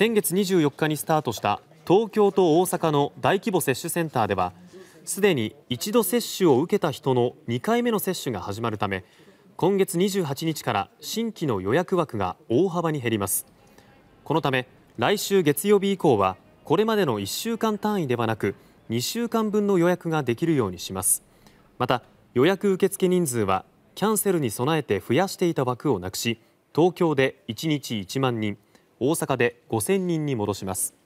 先月24日にスタートした東京と大阪の大規模接種センターではすでに一度接種を受けた人の2回目の接種が始まるため今月28日から新規の予約枠が大幅に減りますこのため来週月曜日以降はこれまでの1週間単位ではなく2週間分の予約ができるようにしますまた予約受付人数はキャンセルに備えて増やしていた枠をなくし東京で1日1万人大阪で5000人に戻します。